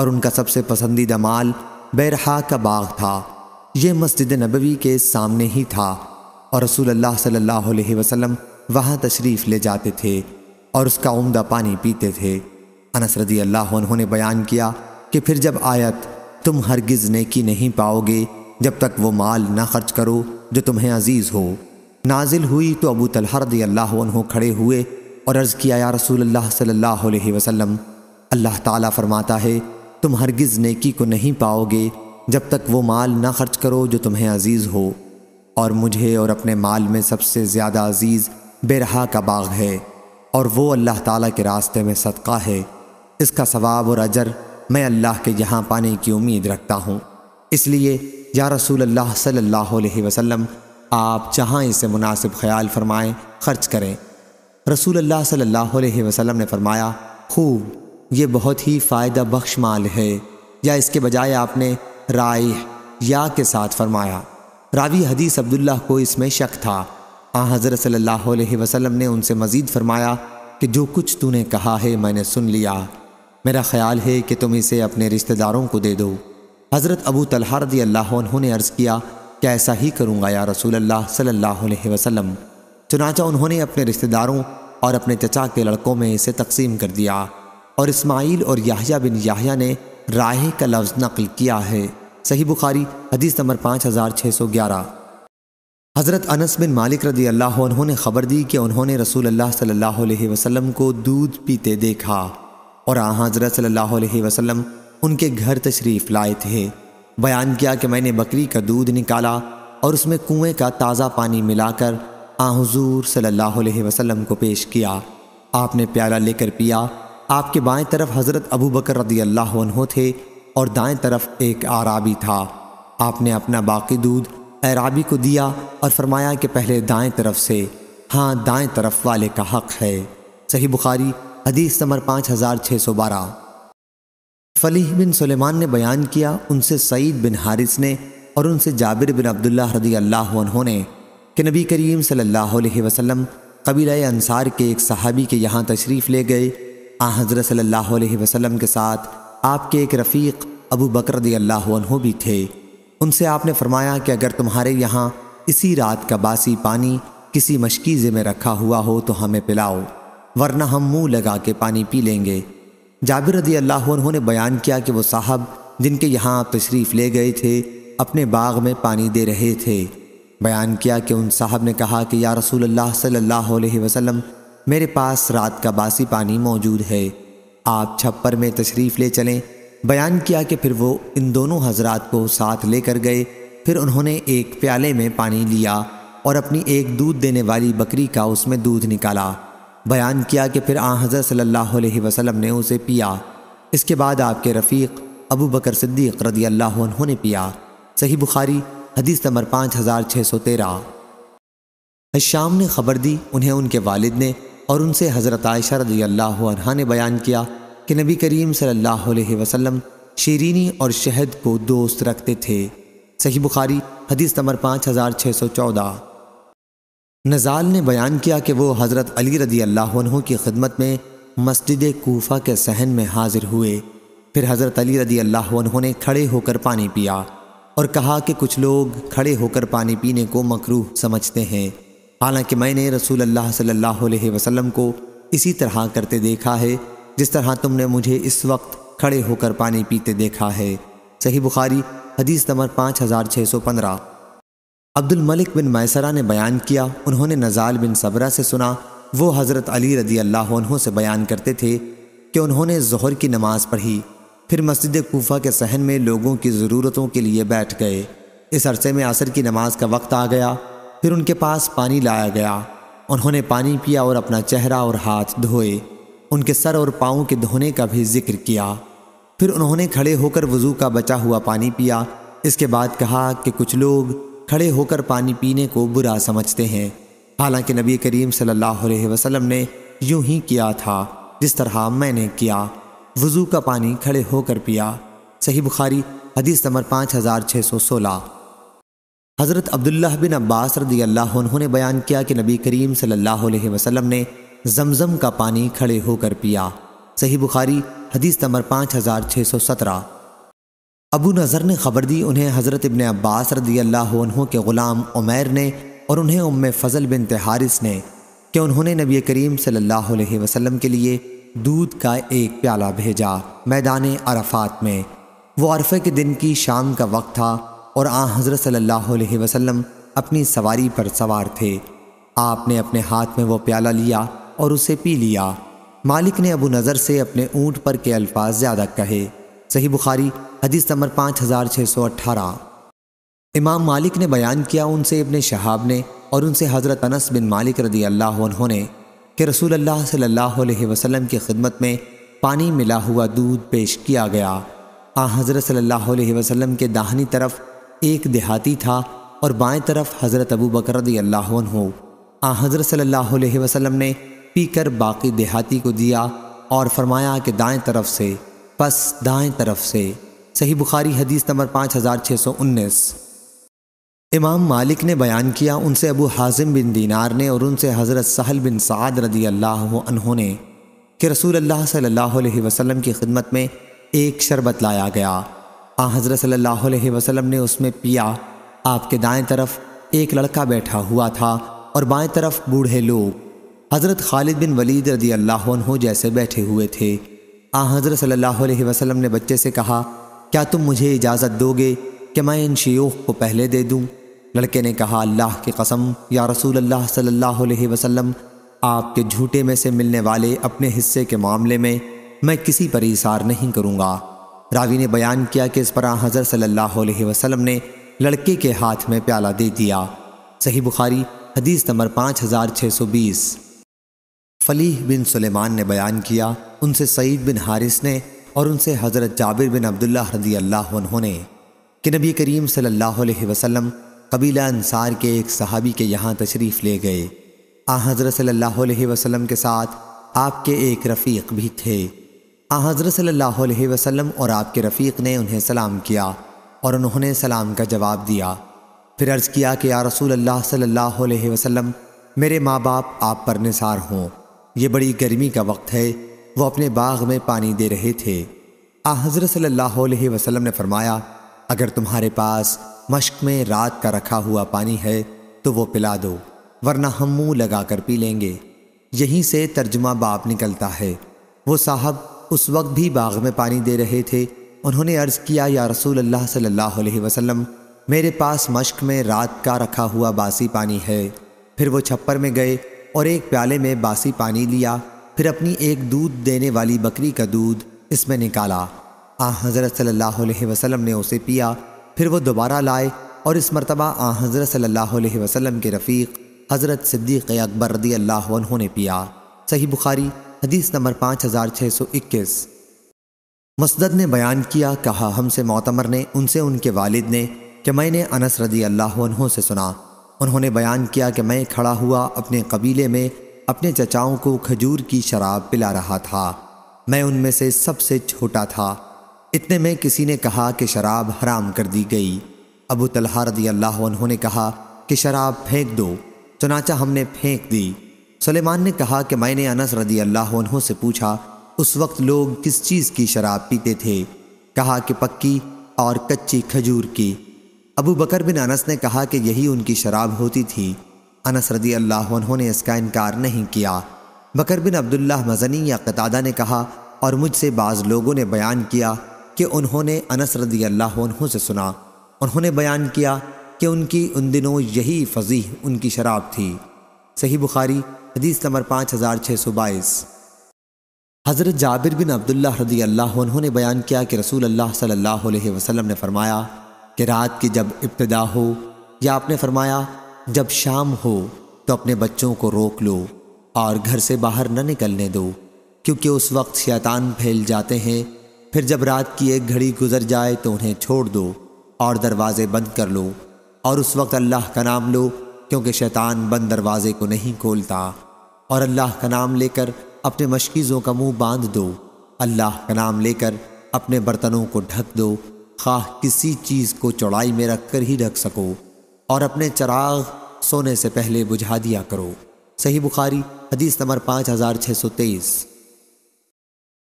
Speaker 1: और उनका सबसे पसंदीदा माल बैरहा का बाग था यह मस्जिद नबवी के सामने ही था और रसूल अल्लाह सल्लल्लाहु अलैहि वसल्लम वहाँ तशरीफ़ ले जाते थे और उसका उम्दा पानी पीते थे अनस रदी अल्लाह उन्होंने बयान किया कि फिर जब आयत तुम हरगिज़ नेकी नहीं पाओगे जब तक वो माल ना खर्च करो जो तुम्हें अजीज़ हो नाजिल हुई तो अबू तलहा रदी अल्लाह खड़े हुए और अर्ज़ किया या रसूल अल्लाह सल्लल्लाहु अलैहि वसल्लम अल्लाह ताला फरमाता है तुम हरगिज़ नेकी को नहीं पाओगे जब तक वो माल ना खर्च करो जो तुम्हें अजीज़ हो और मुझे और अपने माल में सबसे ज़्यादा अजीज़ बेरहा का बाग है और वो अल्लाह ताला के रास्ते में सदका है इसका सवाब और अजर मैं अल्लाह के यहाँ पाने की उम्मीद रखता हूँ इसलिए या रसूल अल्लाह सल्लल्लाहु अलैहि वसल्लम आप जहाँ इसे मुनासिब ख्याल फरमाएं खर्च करें रसूल अल्लाह सल्लल्लाहु अलैहि वसल्लम ने फरमाया खूब ये बहुत ही फ़ायदा बख्श माल है या इसके बजाय आपने राय या के साथ फरमाया रावी हदीस अब्दुल्ला को इसमें शक था आ हज़रत सल्लल्लाहु अलैहि वसल्लम ने उनसे मज़ीद फरमाया कि जो कुछ तूने कहा है मैंने सुन लिया मेरा ख्याल है कि तुम इसे अपने रिश्तेदारों को दे दो हज़रत अबू तलहा अल्लाह उन्होंने अर्ज़ किया कि ऐसा ही करूँगा या रसूल अल्लाह सल्लल्लाहु वसलम चुनाचा उन्होंने अपने रिश्तेदारों और अपने चचा के लड़कों में इसे तकसीम कर दिया और इस्माइल और याहिया बिन याहिया ने राह का लफ्ज़ नकल किया है सही बुखारी हदीस नंबर पाँच हज़ार छः सौ ग्यारह हज़रत अनस बिन मालिक रदी अल्लाह ने ख़बर दी कि उन्होंने रसूल अल्लाह सल्लल्लाहु अलैहि वसल्लम को दूध पीते देखा और आ हज़रत सल्लल्लाहु अलैहि वसल्लम उनके घर तशरीफ़ लाए थे बयान किया कि मैंने बकरी का दूध निकाला और उसमें कुएँ का ताज़ा पानी मिलाकर आ हजूर सल्लल्लाहु अलैहि वसल्लम को पेश किया आपने प्याला लेकर पिया आपके बाएं तरफ हज़रत अबू बकर रदी अल्लाह थे और दाएँ तरफ एक आराबी था आपने अपना बाकी दूध अराबी को दिया और फरमाया कि पहले दाएं तरफ से हाँ दाएं तरफ वाले का हक है सही बुखारी हदीस नंबर पाँच हज़ार छः सौ बारह फलीह बिन सलेमान ने बयान किया उनसे सईद बिन हारिस ने और उनसे जाबिर बिन अब्दुल्ला रदी अल्लाह ने कि नबी करीम सल्लल्लाहु अलैहि वसल्लम कबीला अंसार के एक सहाबी के यहाँ तशरीफ़ ले गए आ हाँ, हज़रत सल्लल्लाहु अलैहि वसल्लम के साथ आपके एक रफ़ीक अबू बकर रदी अल्लाह भी थे उनसे आपने फरमाया कि अगर तुम्हारे यहाँ इसी रात का बासी पानी किसी मशकीज़े में रखा हुआ हो तो हमें पिलाओ वरना हम मुंह लगा के पानी पी लेंगे जाबिर रदी अल्लाह उन्होंने बयान किया कि वो साहब जिनके यहाँ तशरीफ़ ले गए थे अपने बाग में पानी दे रहे थे बयान किया कि उन साहब ने कहा कि या रसूल अल्लाह सल्लल्लाहु अलैहि वसल्लम मेरे पास रात का बासी पानी मौजूद है आप छप्पर में तशरीफ़ ले चलें बयान किया कि फिर वो इन दोनों हजरात को साथ लेकर गए फिर उन्होंने एक प्याले में पानी लिया और अपनी एक दूध देने वाली बकरी का उसमें दूध निकाला बयान किया कि फिर आ हज़रत वसलम ने उसे पिया इसके बाद आपके रफ़ीक अबू बकर सिद्दीक़ रदी अल्लाह ने पिया सही बुखारी हदीस नंबर पाँच हज़ार छः सौ तेरह शाम ने खबर दी उन्हें उनके वालिद ने और उनसे हज़रत आयशा रदी अल्लाह ने बयान किया कि नबी करीम सल्लल्लाहु अलैहि वसल्लम शीरीनी और शहद को दोस्त रखते थे सही बुखारी हदीस नंबर पाँच हज़ार छः सौ चौदह नज़ाल ने बयान किया कि वो हज़रत अली रदी अल्लाह की खिदमत में मस्जिद कोफा के सहन में हाजिर हुए फिर हज़रत अली रदी अल्लाह ने खड़े होकर पानी पिया और कहा कि कुछ लोग खड़े होकर पानी पीने को मकरूह समझते हैं हालांकि मैंने रसूल अल्लाह सल्लल्लाहु अलैहि वसल्लम को इसी तरह करते देखा है जिस तरह तुमने मुझे इस वक्त खड़े होकर पानी पीते देखा है सही बुखारी हदीस नंबर पाँच हज़ार छः सौ पंद्रह अब्दुल मलिक बिन मैसरा ने बयान किया उन्होंने नज़ाल बिन सबरा से सुना वो हज़रत अली रदी अल्लाह से बयान करते थे कि उन्होंने जहर की नमाज़ पढ़ी फिर मस्जिद कोफा के सहन में लोगों की ज़रूरतों के लिए बैठ गए इस अरसे में असर की नमाज का वक्त आ गया फिर उनके पास पानी लाया गया उन्होंने पानी पिया और अपना चेहरा और हाथ धोए उनके सर और पाँव के धोने का भी जिक्र किया फिर उन्होंने खड़े होकर वज़ू का बचा हुआ पानी पिया इसके बाद कहा कि कुछ लोग खड़े होकर पानी पीने को बुरा समझते हैं हालांकि नबी करीम सल्लल्लाहु अलैहि वसल्लम ने यूं ही किया था जिस तरह मैंने किया वज़ू का पानी खड़े होकर पिया सही बुखारी हदीस नंबर पाँच हज़ार छः सौ सोलह हज़रत अब्दुल्ला बिन अब्बास रदी अल्लाह उन्होंने बयान किया कि नबी करीम सल्लल्लाहु अलैहि वसल्लम ने जमजम का पानी खड़े होकर पिया सही बुखारी हदीस नंबर पाँच हज़ार छः सौ सत्रह अबू नज़र ने खबर दी उन्हें हज़रत इबन अब्बास रदी अल्लाह के ग़ुलाम उमैर ने और उन्हें उम्म फ़जल बिन तिहारिस ने कि उन्होंने नबी करीम सल्लल्लाहु अलैहि वसल्लम के लिए दूध का एक प्याला भेजा मैदान अरफात में वो अरफे के दिन की शाम का वक्त था और आ हज़रत सल्लल्लाहु अलैहि वसल्लम अपनी सवारी पर सवार थे आपने अपने हाथ में वो प्याला लिया और उसे पी लिया मालिक ने अबू नज़र से अपने ऊँट पर के अल्फाज ज़्यादा कहे सही बुखारी हदीस नंबर पाँच हज़ार छः सौ अट्ठारह इमाम मालिक ने बयान किया उनसे इबन शहाब ने और उनसे हज़रत अनस बिन मालिक रदी अल्लाह उन्होंने कि रसूल अल्लाह सल्लल्लाहु अलैहि वसल्लम की खिदमत में पानी मिला हुआ दूध पेश किया गया आ हज़रत सल्लल्लाहु अलैहि वसल्लम के दाहिनी तरफ एक देहाती था और बाएं तरफ हज़रत अबू बकर रदी अल्लाह आ हज़रत सल्लल्लाहु अलैहि वसल्लम ने पीकर बाकी देहाती को दिया और फरमाया कि दाएं तरफ से बस दाएं तरफ से सही बुखारी हदीस नंबर पाँच हज़ार छः सौ उन्नीस इमाम मालिक ने बयान किया उनसे अबू हाजिम बिन दीनार ने और उनसे हज़रत सहल बिन साद रदी अल्लाह ने कि रसूल अल्लाह सल्लल्लाहु अलैहि वसल्लम की खिदमत में एक शरबत लाया गया आ हज़रत सल्लल्लाहु अलैहि वसल्लम ने उसमें पिया आपके दाएं तरफ एक लड़का बैठा हुआ था और बाएं तरफ बूढ़े लोग हज़रत खालिद बिन वलीद रदी अल्लाह जैसे बैठे हुए थे आ हज़रत सल्लल्लाहु अलैहि वसल्लम ने बच्चे से कहा क्या तुम मुझे इजाज़त दोगे कि मैं इन शयूख को पहले दे दूँ लड़के ने कहा अल्लाह की कसम या रसूल अल्लाह सल्लल्लाहु अलैहि वसल्लम आपके झूठे में से मिलने वाले अपने हिस्से के मामले में मैं किसी पर इशार नहीं करूँगा रावी ने बयान किया कि इस पर हज़र सल्ला वसलम ने लड़के के हाथ में प्याला दे दिया सही बुखारी हदीस नंबर पाँच हज़ार छः सौ बीस फलीह बिन सुलेमान ने बयान किया उनसे सईद बिन हारिस ने और उनसे हज़रत जाबिर बिन अब्दुल्ला रजी अल्लाह उन्होंने कि नबी करीम सल्लल्लाहु अलैहि वसल्लम कबीला अंसार के एक सहाबी के यहाँ तशरीफ़ ले गए आ हज़रत सल्लल्लाहु अलैहि वसल्लम के साथ आपके एक रफ़ीक भी थे आ हज़रत सल्लल्लाहु अलैहि वसल्लम और आपके रफ़ीक ने उन्हें सलाम किया और उन्होंने सलाम का जवाब दिया फिर अर्ज़ किया कि या रसूल अल्लाह सल्लल्लाहु अलैहि वसल्लम मेरे माँ बाप आप पर निसार हों ये बड़ी गर्मी का वक्त है वो अपने बाग में पानी दे रहे थे हज़रत सल्लल्लाहु अलैहि वसल्लम ने फरमाया अगर तुम्हारे पास मश्क में रात का रखा हुआ पानी है तो वो पिला दो वरना हम मुंह लगा कर पी लेंगे यहीं से तर्जुमा बाप निकलता है वो साहब उस वक्त भी बाग में पानी दे रहे थे उन्होंने अर्ज़ किया या रसूल अल्लाह सल्लल्लाहु अलैहि वसल्लम मेरे पास मश्क में रात का रखा हुआ बासी पानी है फिर वो छप्पर में गए और एक प्याले में बासी पानी लिया फिर अपनी एक दूध देने वाली बकरी का दूध इसमें निकाला आ हज़रत सल्लल्लाहु अलैहि वसल्लम ने उसे पिया फिर वो दोबारा लाए और इस मरतबा आ हज़रत सल्लल्लाहु अलैहि वसल्लम के रफ़ीक़ हज़रत सिद्दीक़ अकबर रदी अल्लाह ने पिया सही बुखारी हदीस नंबर पाँच हज़ार छः सौ इक्कीस मसदद ने बयान किया कहा हमसे मोतमर ने उनसे उनके वालिद ने कि मैंने अनस रदी अल्लाह से सुना उन्होंने बयान किया कि मैं खड़ा हुआ अपने कबीले में अपने चचाओं को खजूर की शराब पिला रहा था मैं उनमें से सबसे छोटा था इतने में किसी ने कहा कि शराब हराम कर दी गई अबू तलहा रदी अल्लाह उन्होंने कहा कि शराब फेंक दो चनाचा हमने फेंक दी सलेमान ने कहा कि मैंने अनस रदी अल्लाह उन्हों से पूछा उस वक्त लोग किस चीज़ की शराब पीते थे कहा कि पक्की और कच्ची खजूर की अबू बकर बिन अनस ने कहा कि यही उनकी शराब होती थी अनस रदी अल्लाह ने इसका इनकार नहीं किया बकर बिन अब्दुल्ला मजनी या कतादा ने कहा और मुझसे बाज़ लोगों ने बयान किया कि उन्होंने अनस रदी अल्लाह से सुना उन्होंने बयान किया कि उनकी उन दिनों यही फजीह उनकी शराब थी सही बुखारी हदीस नंबर पाँच हज़ार छः सौ बाईस हज़रत जाबिर बिन अब्दुल्ला रदी अल्लाह ने बयान किया कि रसूल अल्लाह सल्ला वसलम ने फरमाया कि रात की जब इब्तदा हो या आपने फरमाया जब शाम हो तो अपने बच्चों को रोक लो और घर से बाहर न निकलने दो क्योंकि उस वक्त शैतान फैल जाते हैं फिर जब रात की एक घड़ी गुजर जाए तो उन्हें छोड़ दो और दरवाज़े बंद कर लो और उस वक्त अल्लाह का नाम लो क्योंकि शैतान बंद दरवाज़े को नहीं खोलता और अल्लाह का नाम लेकर अपने मशकीज़ों का मुंह बांध दो अल्लाह का नाम लेकर अपने बर्तनों को ढक दो खा किसी चीज़ को चौड़ाई में रख कर ही ढक सको और अपने चराग सोने से पहले बुझा दिया करो सही बुखारी हदीस नंबर पाँच हज़ार छः सौ तेईस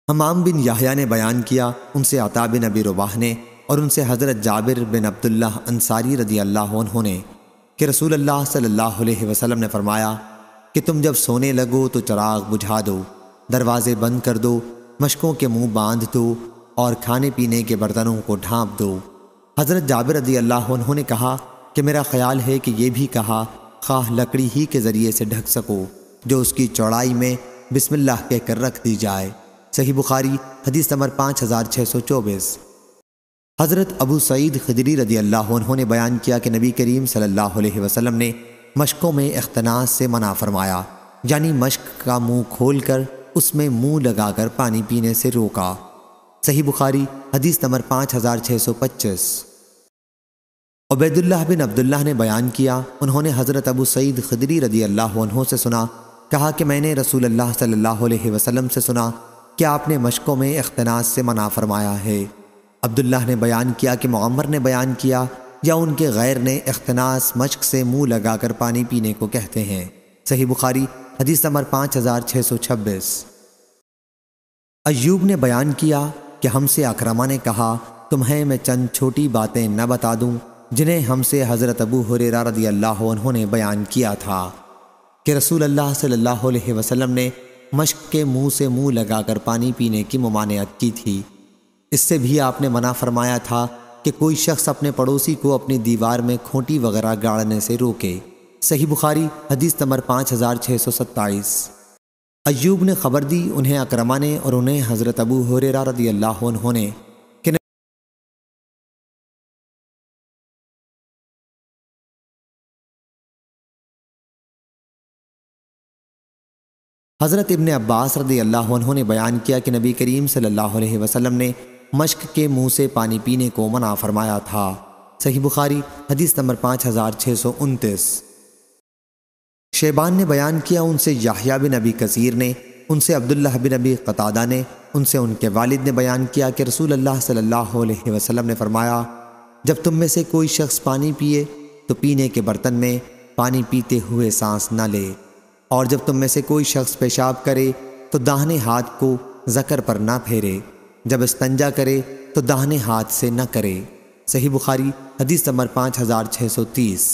Speaker 1: हमाम बिन याहिया ने बयान किया उनसे आता बिन अबी रुबाह ने और उनसे हज़रत जाबिर बिन अब्दुल्ला अंसारी रदी अल्लाह ने कि रसूल अल्लाह सल्लल्लाहु अलैहि वसल्लम ने फरमाया कि तुम जब सोने लगो तो चराग बुझा दो दरवाज़े बंद कर दो मशकों के मुंह बांध दो और खाने पीने के बर्तनों को ढांप दो हज़रत जाबिर रदी अल्लाह उन्होंने कहा कि मेरा ख्याल है कि यह भी कहा खा लकड़ी ही के ज़रिए से ढक सको जो उसकी चौड़ाई में बिस्मिल्लाह कहकर रख दी जाए सही बुखारी हदीस नंबर पाँच हज़ार छः सौ चौबीस हज़रत अबू सईद खदरी रदी अल्लाह उन्होंने बयान किया कि नबी करीम सल्लल्लाहु अलैहि वसल्लम ने मशक़ों में अख्तनाज से मना फरमाया यानी मश्क का मुंह खोलकर उसमें मुंह लगाकर पानी पीने से रोका सही बुखारी हदीस नंबर पाँच हज़ार छः सौ पच्चीस उबैदुल्लाह बिन अब्दुल्लाह ने बयान किया उन्होंने हज़रत अबू सईद खदरी रदी अल्लाह से सुना कहा कि मैंने रसूल अल्लाह सल्लल्लाहु अलैहि वसल्लम से सुना कि आपने मशक़ों में अख्तनाज से मना फरमाया है अब्दुल्लाह ने बयान किया कि मम्मर ने बयान किया या उनके गैर ने अख्तनाज मशक से मुँह लगाकर पानी पीने को कहते हैं सही बुखारी हदीस नंबर पाँच हज़ार छः सौ छब्बीस अयूब ने बयान किया कि हमसे अकरमा ने कहा तुम्हें मैं चंद छोटी बातें न बता दूं जिन्हें हमसे हज़रत अबू हुरेरा रदी अल्लाह उन्होंने बयान किया था कि रसूल अल्लाह सल्लल्लाहु अलैहि वसल्लम ने मश्क के मुंह से मुंह लगाकर पानी पीने की ममानियत की थी इससे भी आपने मना फरमाया था कि कोई शख्स अपने पड़ोसी को अपनी दीवार में खोटी वगैरह गाड़ने से रोके सही बुखारी हदीस नंबर पाँच हज़ार छः सौ सत्ताईस अयूब ने खबर दी उन्हें अक्रमा ने और उन्हें हज़रत अबू हुरेरा रदी अल्लाह ने हज़रत इबन अब्बास रदी अल्लाह ने बयान किया कि नबी करीम सल्लल्लाहु अलैहि वसल्लम ने मश्क के मुंह से पानी पीने को मना फरमाया था सही बुखारी हदीस नंबर पाँच हज़ार छः सौ उनतीस शेबान ने बयान किया उनसे याहिया बिन अबी कसीर ने उनसे अब्दुल्लाह बिन अबी कतादा ने उनसे उनके वालिद ने बयान किया कि रसूल अल्लाह सल्लल्लाहु अलैहि वसल्लम ने फरमाया जब तुम में से कोई शख्स पानी पिए तो पीने के बर्तन में पानी पीते हुए सांस न ले और जब तुम में से कोई शख्स पेशाब करे तो दाहने हाथ को जकर पर ना फेरे जब इस्तंजा करे तो दाहने हाथ से न करे सही बुखारी हदीस नंबर पाँच हज़ार छः सौ तीस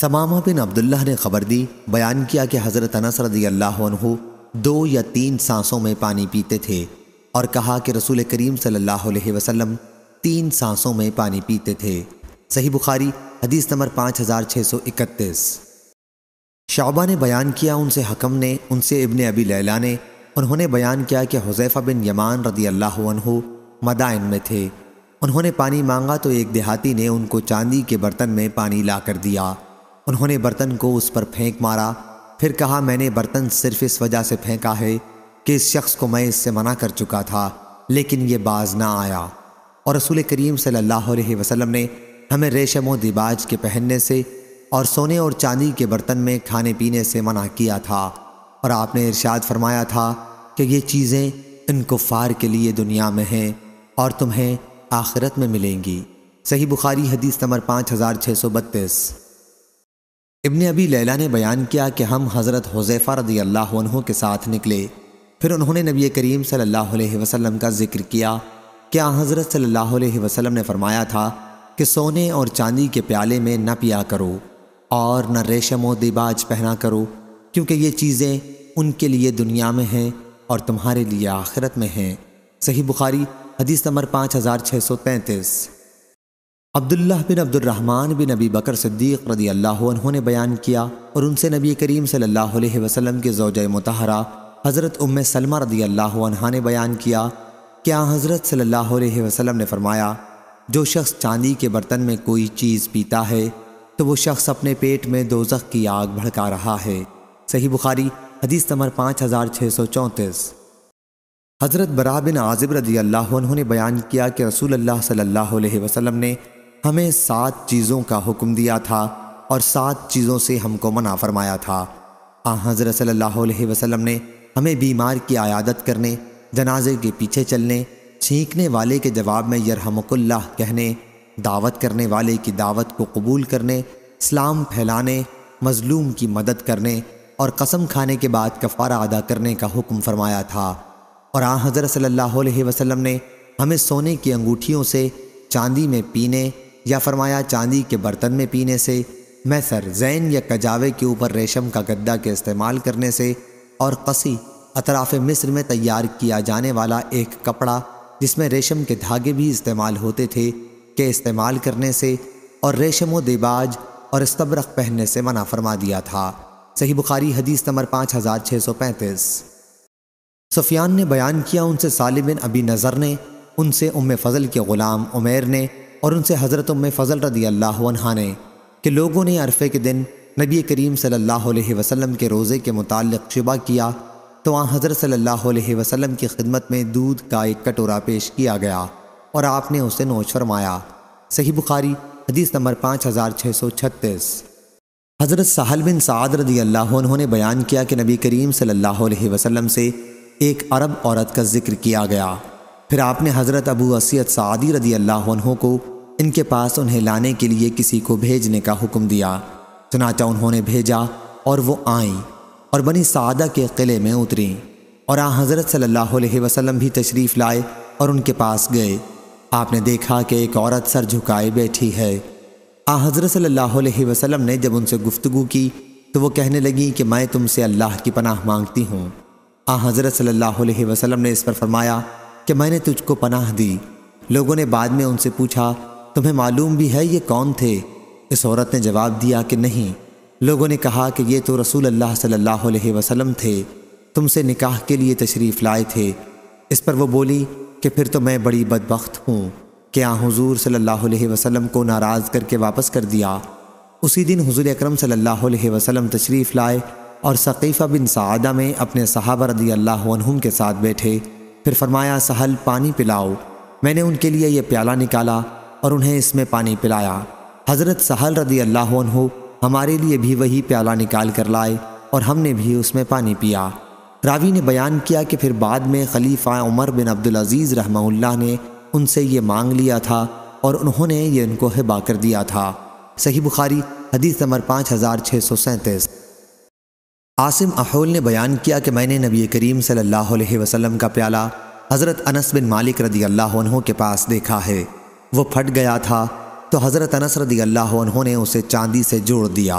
Speaker 1: समामा बिन अब्दुल्ला ने खबर दी बयान किया कि हज़रत अनस रदी अल्लाह दो या तीन सांसों में पानी पीते थे और कहा कि रसूल करीम सल्लल्लाहु अलैहि वसल्लम तीन सांसों में पानी पीते थे सही बुखारी हदीस नंबर पाँच हज़ार छः सौ इकतीस शौबा ने बयान किया उनसे हकम ने उनसे इबन अबी लैला ने उन्होंने बयान किया कि हुजैफा बिन यमान रदी अल्लाह मदाइन में थे उन्होंने पानी मांगा तो एक देहाती ने उनको चांदी के बर्तन में पानी ला कर दिया उन्होंने बर्तन को उस पर फेंक मारा फिर कहा मैंने बर्तन सिर्फ इस वजह से फेंका है कि इस शख्स को मैं इससे मना कर चुका था लेकिन ये बाज ना आया और रसूल करीम सल्लल्लाहु अलैहि वसल्लम ने हमें रेशम व दिबाज के पहनने से और सोने और चांदी के बर्तन में खाने पीने से मना किया था और आपने इर्शाद फरमाया था कि ये चीज़ें इन कुफ़ार के लिए दुनिया में हैं और तुम्हें आखिरत में मिलेंगी सही बुखारी हदीस नंबर पाँच हज़ार छः सौ बत्तीस इब्ने अबी लैला ने बयान किया कि हम हज़रत हुजैफ़ा रदी अल्लाह के साथ निकले फिर उन्होंने नबी करीम सल्लल्लाहु अलैहि वसल्लम का जिक्र किया क्या हज़रत सल्लल्लाहु अलैहि वसल्लम ने फरमाया था कि सोने और चांदी के प्याले में न पिया करो और न रेशम व दिबाज पहना करो क्योंकि ये चीज़ें उनके लिए दुनिया में हैं और तुम्हारे लिए आखिरत में हैं सही बुखारी हदीस नंबर पाँच हज़ार छः सौ पैंतीस अब्दुल्लाह बिन अब्दुलरहमान बिन अबी बकर सिद्दीक रदी अल्लाह ने बयान किया और उनसे नबी करीम सल्लल्लाहु अलैहि वसल्लम के जोज मतहरा हज़रत उम सलमा रदी अल्लाह ने बयान किया क्या हज़रत सल्लल्लाहु अलैहि वसल्लम ने फरमाया जो शख्स चांदी के बर्तन में कोई चीज़ पीता है तो वो शख्स अपने पेट में दोजख की आग भड़का रहा है सही बुखारी हदीस नंबर पाँच हज़रत बरा बिन आज़िब रदी अल्लाह ने बयान किया कि रसूल अल्लाह सल्लल्लाहु अलैहि वसल्लम ने हमें सात चीज़ों का हुक्म दिया था और सात चीज़ों से हमको मना फरमाया था आ हज़र सल्लल्लाहु ने हमें बीमार की आयादत करने जनाजे के पीछे चलने छींकने वाले के जवाब में यरहमकुल्लाह कहने दावत करने वाले की दावत को कबूल करने इस्लाम फैलाने मज़लूम की मदद करने और कसम खाने के बाद कफ़ारा अदा करने का हुक्म फरमाया था और आ हज़र सल्ला अलैहि ने हमें सोने की अंगूठियों से चांदी में पीने या फरमाया चांदी के बर्तन में पीने से मैसर जैन या कजावे के ऊपर रेशम का गद्दा के इस्तेमाल करने से और कसी अतराफ मिस्र में तैयार किया जाने वाला एक कपड़ा जिसमें रेशम के धागे भी इस्तेमाल होते थे के इस्तेमाल करने से और रेशम देबाज और स्तबरक पहनने से मना फरमा दिया था सही बुखारी हदीस नंबर पाँच हज़ार छः सौ पैंतीस सुफियान ने बयान किया उनसे सालिबिन अबी नज़र ने उनसे उम फजल के ग़ुलाम उमेर ने और उनसे हज़रत उम फ़ज़ल रदी अल्लाह ने कि लोगों ने अरफे के दिन नबी करीम सल्लल्लाहु अलैहि वसल्लम के रोज़े के मुतालिक शुबा किया तो वहाँ हज़रत सल्लल्लाहु अलैहि वसल्लम की खिदमत में दूध का एक कटोरा पेश किया गया और आपने उसे नोच फरमाया सही बुखारी हदीस नंबर पाँच हज़ार छः सौ छत्तीस हज़रत साहल बिन साद रदी अल्लाह उन्होंने बयान किया कि नबी करीम सल्लल्लाहु अलैहि वसल्लम से एक अरब औरत का जिक्र किया गया फिर आपने हज़रत अबू असियत सादी रदी अल्लाह को इनके पास उन्हें लाने के लिए किसी को भेजने का हुक्म दिया चनाचा उन्होंने भेजा और वो आईं और बनी सादा के किले में उतरी और आ हज़रत सल्लल्लाहु अलैहि वसल्लम भी तशरीफ़ लाए और उनके पास गए आपने देखा कि एक औरत सर झुकाए बैठी है आ हज़रत सल्लल्लाहु अलैहि वसल्लम ने जब उनसे गुफ्तगु की तो वो कहने लगी कि मैं तुमसे अल्लाह की पनाह मांगती हूँ आ हज़रत सल्लल्लाहु अलैहि वसल्लम ने इस पर फरमाया कि मैंने तुझको पनाह दी लोगों ने बाद में उनसे पूछा तुम्हें मालूम भी है ये कौन थे इस औरत ने जवाब दिया कि नहीं लोगों ने कहा कि ये तो रसूल अल्लाह सल्लल्लाहु अलैहि वसल्लम थे तुमसे निकाह के लिए तशरीफ़ लाए थे इस पर वो बोली कि फिर तो मैं बड़ी बदबخت हूँ क्या हुजूर सल्लल्लाहु अलैहि वसल्लम को नाराज़ करके वापस कर दिया उसी दिन हुजूर अकरम सल्लल्लाहु अलैहि वसल्लम तशरीफ़ लाए और सकीफ़ा बिन सदा में अपने सहाबा रदी अल्लाह के साथ बैठे फिर फरमाया सहल पानी पिलाओ मैंने उनके लिए यह प्याला निकाला और उन्हें इसमें पानी पिलाया हज़रत सहल रदी अल्लाह हो हमारे लिए भी वही प्याला निकाल कर लाए और हमने भी उसमें पानी पिया रावी ने बयान किया कि फिर बाद में खलीफा उमर बिन अब्दुल अजीज़ रहमा ने उनसे ये मांग लिया था और उन्होंने ये उनको हिबा कर दिया था सही बुखारी हदीस नंबर पाँच हज़ार छः सौ सैंतीस आसिम अहोल ने बयान किया कि मैंने नबी करीम सल्लल्लाहु अलैहि वसल्लम का प्याला हज़रत अनस बिन मालिक रदी अल्लाह के पास देखा है वो फट गया था तो हज़रत अनस रदी अल्लाह ने उसे चांदी से जोड़ दिया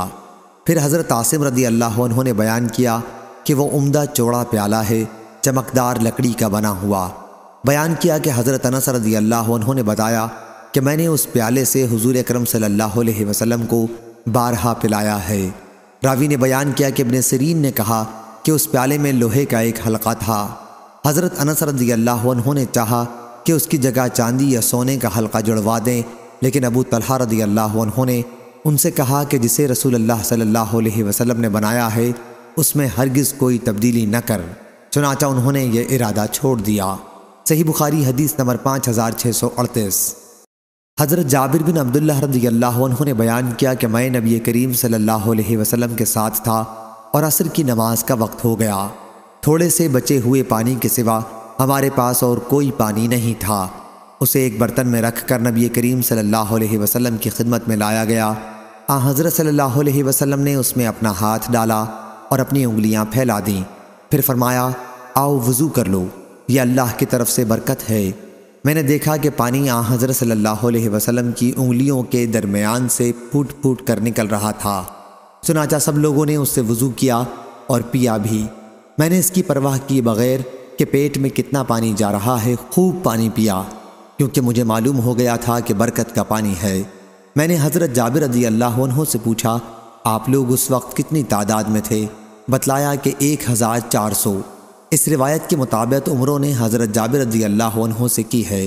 Speaker 1: फिर हज़रत आसिम रदी अल्लाह ने बयान किया कि वो उम्दा चौड़ा प्याला है चमकदार लकड़ी का बना हुआ बयान किया कि हज़रत अनस रदी अल्लाह ने बताया कि मैंने उस प्याले से हुजूर अकरम सल्लल्लाहु अलैहि वसल्लम को बारहा पिलाया है रावी ने बयान किया कि अपने सरीन ने कहा कि उस प्याले में लोहे का एक हलका था हज़रत अनसरदी अल्लाह ने चाहा कि उसकी जगह चांदी या सोने का हलका जुड़वा दें लेकिन अबू तलहा रदी अल्लाह ने उनसे कहा कि जिसे रसूल अल्लाह सल्लल्लाहु अलैहि वसल्लम ने बनाया है उसमें हरगिज़ कोई तब्दीली न कर चुनाचा उन्होंने यह इरादा छोड़ दिया सही बुखारी हदीस नंबर पाँच हज़ार छः सौ अड़तीस हज़रत जाबिर बिन अब्दुल्ला रजी अल्लाह ने बयान किया कि मैं नबी करीम सल्लल्लाहु अलैहि वसल्लम के साथ था और असर की नमाज का वक्त हो गया थोड़े से बचे हुए पानी के सिवा हमारे पास और कोई पानी नहीं था उसे एक बर्तन में रख कर नबी करीम सल्लल्लाहु अलैहि वसल्लम की खिदमत में लाया गया आ हज़रत सल्लल्लाहु अलैहि वसल्लम ने उसमें अपना हाथ डाला और अपनी उंगलियाँ फैला दीं फिर फरमाया आओ वज़ू कर लो ये अल्लाह की तरफ से बरकत है मैंने देखा कि पानी आ हज़रत सल्लल्लाहु अलैहि वसल्लम की उंगलियों के दरमियान से फूट फूट कर निकल रहा था सुनाचा सब लोगों ने उससे वज़ू किया और पिया भी मैंने इसकी परवाह किए बगैर कि पेट में कितना पानी जा रहा है खूब पानी पिया क्योंकि मुझे मालूम हो गया था कि बरकत का पानी है मैंने हज़रत जाबिर रजी अल्लाह से पूछा आप लोग उस वक्त कितनी तादाद में थे बतलाया कि एक हज़ार चार सौ इस रिवायत के मुताबिक उमरों ने हज़रत जाबिर रजी अल्लाह से की है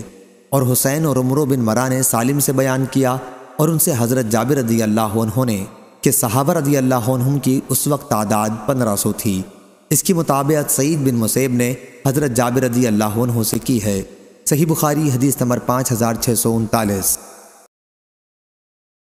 Speaker 1: और हुसैन और उमरों बिन मरा ने सालिम से बयान किया और उनसे हज़रत जाबिर रजी अल्लाह ने कि सहाबर रजी अल्लाह की उस वक्त तादाद पंद्रह सौ थी इसकी मुताबियत सईद बिन मुसैब ने हज़रत जाबिर रजी अल्लाह से की है सही बुखारी हदीस नंबर पाँच हज़ार छः सौ उनतालीस